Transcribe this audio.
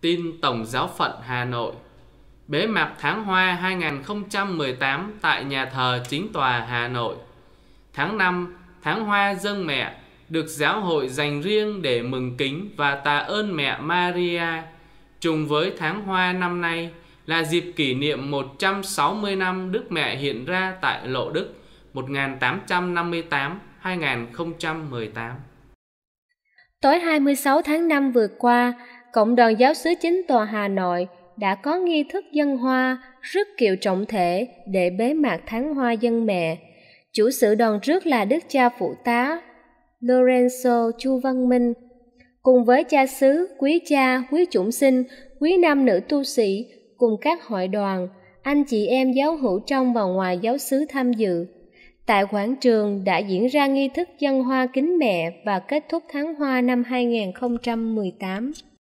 Tin Tổng giáo phận Hà Nội Bế mạc tháng Hoa 2018 tại nhà thờ Chính tòa Hà Nội Tháng 5, tháng Hoa dân mẹ được giáo hội dành riêng để mừng kính và tạ ơn mẹ Maria. Trùng với tháng Hoa năm nay là dịp kỷ niệm 160 năm Đức Mẹ hiện ra tại Lộ Đức 1858-2018. Tối 26 tháng 5 vừa qua, cộng đoàn giáo sứ chính tòa Hà Nội đã có nghi thức dân hoa rất kiệu trọng thể để bế mạc tháng hoa dân mẹ. Chủ sự đoàn trước là đức cha phụ tá Lorenzo Chu Văn Minh, cùng với cha xứ, quý cha, quý chủng sinh, quý nam nữ tu sĩ, cùng các hội đoàn, anh chị em giáo hữu trong và ngoài giáo xứ tham dự. Tại quảng trường đã diễn ra nghi thức dân hoa kính mẹ và kết thúc tháng hoa năm 2018.